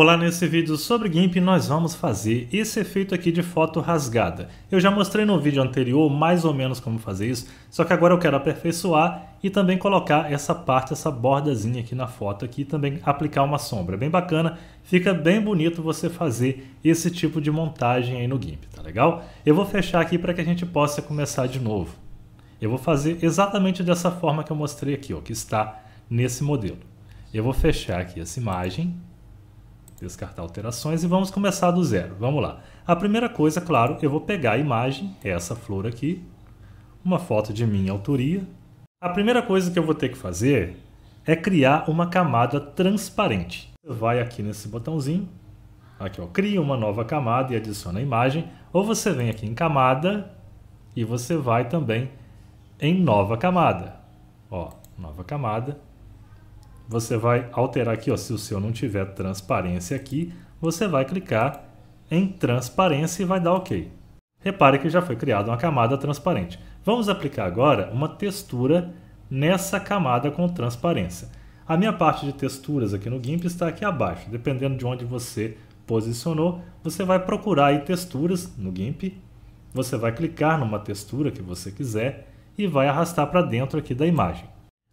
Olá, nesse vídeo sobre GIMP nós vamos fazer esse efeito aqui de foto rasgada. Eu já mostrei no vídeo anterior mais ou menos como fazer isso, só que agora eu quero aperfeiçoar e também colocar essa parte, essa bordazinha aqui na foto aqui e também aplicar uma sombra. Bem bacana, fica bem bonito você fazer esse tipo de montagem aí no GIMP, tá legal? Eu vou fechar aqui para que a gente possa começar de novo. Eu vou fazer exatamente dessa forma que eu mostrei aqui, ó, que está nesse modelo. Eu vou fechar aqui essa imagem descartar alterações e vamos começar do zero. Vamos lá. A primeira coisa, claro, eu vou pegar a imagem, é essa flor aqui, uma foto de minha autoria. A primeira coisa que eu vou ter que fazer é criar uma camada transparente. vai aqui nesse botãozinho, aqui ó, cria uma nova camada e adiciona a imagem, ou você vem aqui em camada e você vai também em nova camada. Ó, nova camada, você vai alterar aqui, ó, se o seu não tiver transparência aqui, você vai clicar em transparência e vai dar OK. Repare que já foi criada uma camada transparente. Vamos aplicar agora uma textura nessa camada com transparência. A minha parte de texturas aqui no GIMP está aqui abaixo. Dependendo de onde você posicionou, você vai procurar aí texturas no GIMP. Você vai clicar numa textura que você quiser e vai arrastar para dentro aqui da imagem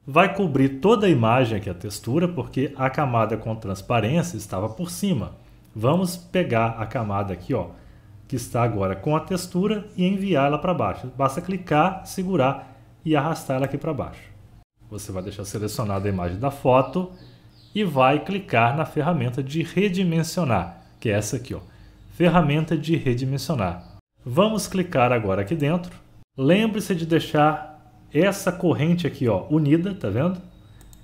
vai cobrir toda a imagem aqui, a textura, porque a camada com transparência estava por cima. Vamos pegar a camada aqui, ó, que está agora com a textura e enviar ela para baixo. Basta clicar, segurar e arrastar ela aqui para baixo. Você vai deixar selecionada a imagem da foto e vai clicar na ferramenta de redimensionar, que é essa aqui, ó, ferramenta de redimensionar. Vamos clicar agora aqui dentro. Lembre-se de deixar essa corrente aqui, ó, unida, tá vendo?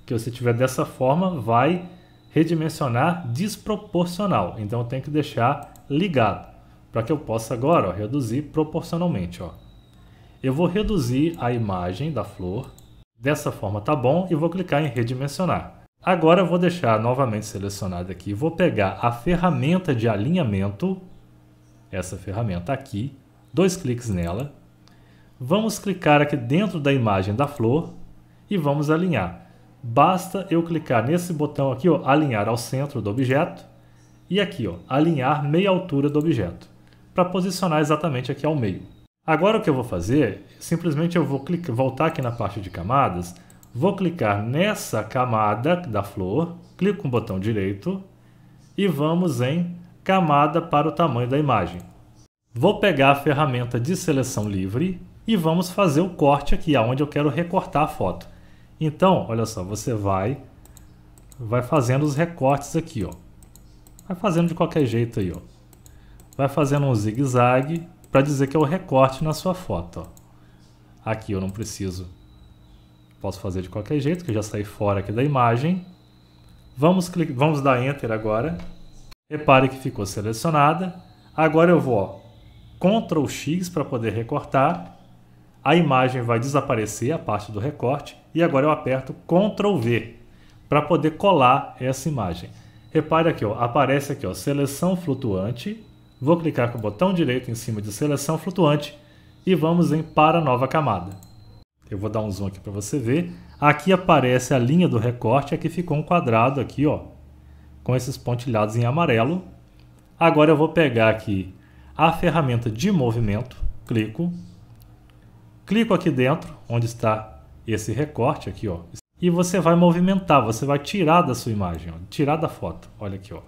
Que você tiver dessa forma, vai redimensionar desproporcional. Então eu tenho que deixar ligado para que eu possa agora ó, reduzir proporcionalmente. Ó. Eu vou reduzir a imagem da flor. Dessa forma tá bom e vou clicar em redimensionar. Agora eu vou deixar novamente selecionado aqui, vou pegar a ferramenta de alinhamento, essa ferramenta aqui, dois cliques nela, Vamos clicar aqui dentro da imagem da flor e vamos alinhar. Basta eu clicar nesse botão aqui, ó, alinhar ao centro do objeto e aqui, ó, alinhar meia altura do objeto para posicionar exatamente aqui ao meio. Agora o que eu vou fazer, simplesmente eu vou clicar, voltar aqui na parte de camadas, vou clicar nessa camada da flor, clico com o botão direito e vamos em camada para o tamanho da imagem. Vou pegar a ferramenta de seleção livre e vamos fazer o corte aqui, aonde eu quero recortar a foto. Então, olha só, você vai, vai fazendo os recortes aqui, ó. Vai fazendo de qualquer jeito aí, ó. Vai fazendo um zigue-zague para dizer que é o recorte na sua foto, ó. Aqui eu não preciso, posso fazer de qualquer jeito, que eu já saí fora aqui da imagem. Vamos, clicar, vamos dar Enter agora. Repare que ficou selecionada. Agora eu vou ó, Ctrl X para poder recortar a imagem vai desaparecer, a parte do recorte, e agora eu aperto Ctrl V para poder colar essa imagem. Repare aqui, ó, aparece aqui, ó, seleção flutuante. Vou clicar com o botão direito em cima de seleção flutuante e vamos em para nova camada. Eu vou dar um zoom aqui para você ver. Aqui aparece a linha do recorte, aqui ficou um quadrado aqui, ó, com esses pontilhados em amarelo. Agora eu vou pegar aqui a ferramenta de movimento, clico, clico aqui dentro, onde está esse recorte aqui, ó, e você vai movimentar, você vai tirar da sua imagem, ó, tirar da foto, olha aqui, ó,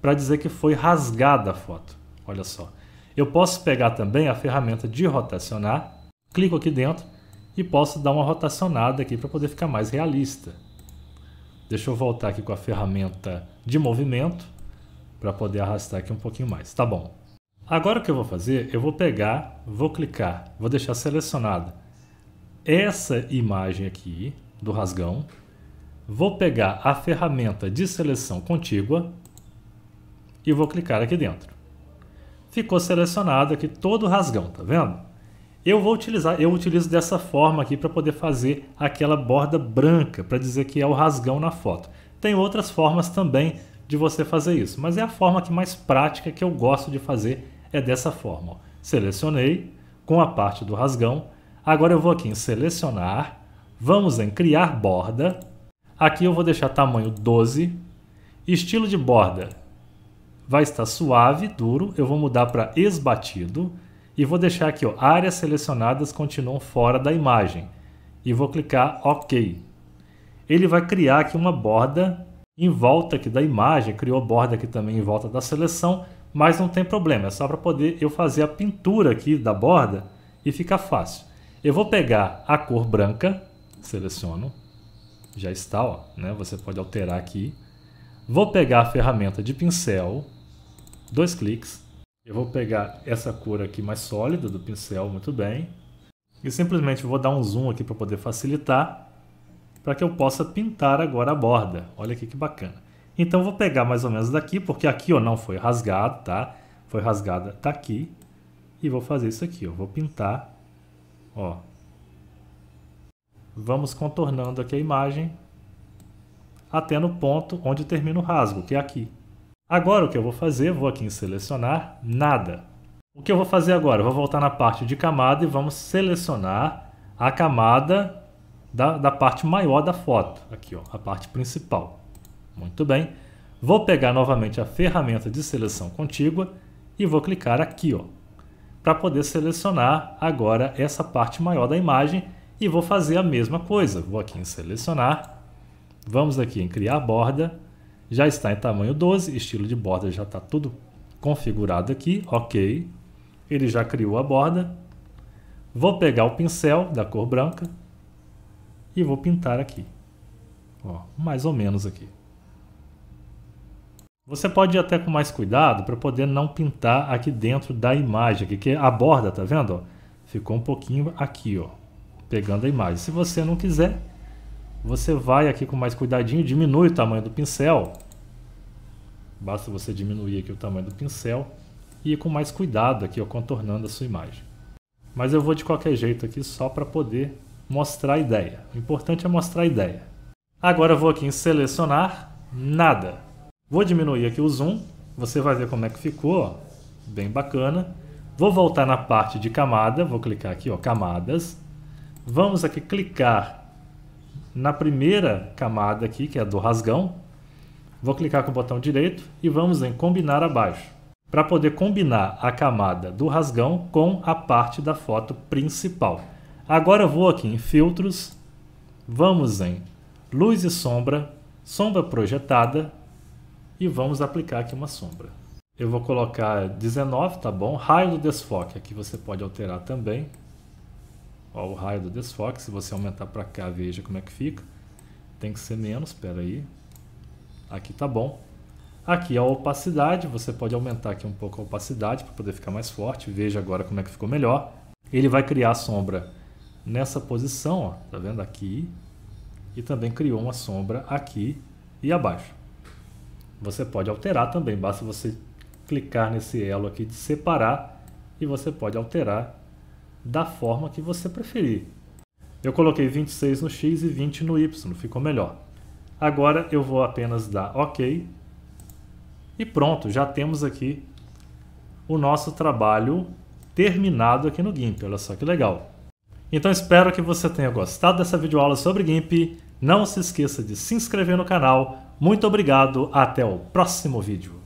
para dizer que foi rasgada a foto, olha só. Eu posso pegar também a ferramenta de rotacionar, clico aqui dentro e posso dar uma rotacionada aqui para poder ficar mais realista. Deixa eu voltar aqui com a ferramenta de movimento para poder arrastar aqui um pouquinho mais, tá bom. Agora o que eu vou fazer, eu vou pegar, vou clicar, vou deixar selecionada essa imagem aqui do rasgão, vou pegar a ferramenta de seleção contígua e vou clicar aqui dentro. Ficou selecionado aqui todo o rasgão, tá vendo? Eu vou utilizar, eu utilizo dessa forma aqui para poder fazer aquela borda branca, para dizer que é o rasgão na foto. Tem outras formas também de você fazer isso, mas é a forma que mais prática que eu gosto de fazer é dessa forma. Ó. Selecionei com a parte do rasgão. Agora eu vou aqui em selecionar, vamos em criar borda. Aqui eu vou deixar tamanho 12, estilo de borda. Vai estar suave, duro, eu vou mudar para esbatido e vou deixar aqui, ó, áreas selecionadas continuam fora da imagem e vou clicar OK. Ele vai criar aqui uma borda em volta aqui da imagem, criou borda aqui também em volta da seleção, mas não tem problema, é só para poder eu fazer a pintura aqui da borda e ficar fácil. Eu vou pegar a cor branca, seleciono, já está, ó, né? você pode alterar aqui. Vou pegar a ferramenta de pincel, dois cliques. Eu vou pegar essa cor aqui mais sólida do pincel, muito bem. E simplesmente vou dar um zoom aqui para poder facilitar, para que eu possa pintar agora a borda. Olha aqui que bacana. Então vou pegar mais ou menos daqui, porque aqui ó, não foi rasgado, tá? Foi rasgada, tá aqui. E vou fazer isso aqui, ó. Vou pintar, ó. Vamos contornando aqui a imagem até no ponto onde termina o rasgo, que é aqui. Agora o que eu vou fazer, vou aqui em selecionar, nada. O que eu vou fazer agora? Eu vou voltar na parte de camada e vamos selecionar a camada da, da parte maior da foto, aqui ó, a parte principal. Muito bem. Vou pegar novamente a ferramenta de seleção contígua e vou clicar aqui, ó, para poder selecionar agora essa parte maior da imagem e vou fazer a mesma coisa. Vou aqui em selecionar, vamos aqui em criar borda, já está em tamanho 12, estilo de borda já está tudo configurado aqui, ok. Ele já criou a borda. Vou pegar o pincel da cor branca e vou pintar aqui, ó, mais ou menos aqui. Você pode ir até com mais cuidado para poder não pintar aqui dentro da imagem, aqui, que a borda, tá vendo? ficou um pouquinho aqui, ó, pegando a imagem. Se você não quiser, você vai aqui com mais cuidadinho, diminui o tamanho do pincel. Basta você diminuir aqui o tamanho do pincel e ir com mais cuidado aqui, ó, contornando a sua imagem. Mas eu vou de qualquer jeito aqui só para poder mostrar a ideia. O importante é mostrar a ideia. Agora eu vou aqui em selecionar nada. Vou diminuir aqui o zoom. Você vai ver como é que ficou. Ó. Bem bacana. Vou voltar na parte de camada. Vou clicar aqui, ó, camadas. Vamos aqui clicar na primeira camada aqui, que é a do rasgão. Vou clicar com o botão direito e vamos em combinar abaixo. Para poder combinar a camada do rasgão com a parte da foto principal. Agora vou aqui em filtros. Vamos em luz e sombra, sombra projetada e vamos aplicar aqui uma sombra. Eu vou colocar 19, tá bom? Raio do desfoque, aqui você pode alterar também. Ó, o raio do desfoque, se você aumentar para cá, veja como é que fica. Tem que ser menos, espera aí. Aqui tá bom. Aqui a opacidade, você pode aumentar aqui um pouco a opacidade para poder ficar mais forte. Veja agora como é que ficou melhor. Ele vai criar a sombra nessa posição, ó, tá vendo? Aqui. E também criou uma sombra aqui e abaixo. Você pode alterar também, basta você clicar nesse elo aqui de separar e você pode alterar da forma que você preferir. Eu coloquei 26 no X e 20 no Y, ficou melhor. Agora eu vou apenas dar OK e pronto, já temos aqui o nosso trabalho terminado aqui no GIMP, olha só que legal. Então espero que você tenha gostado dessa videoaula sobre GIMP, não se esqueça de se inscrever no canal, muito obrigado, até o próximo vídeo.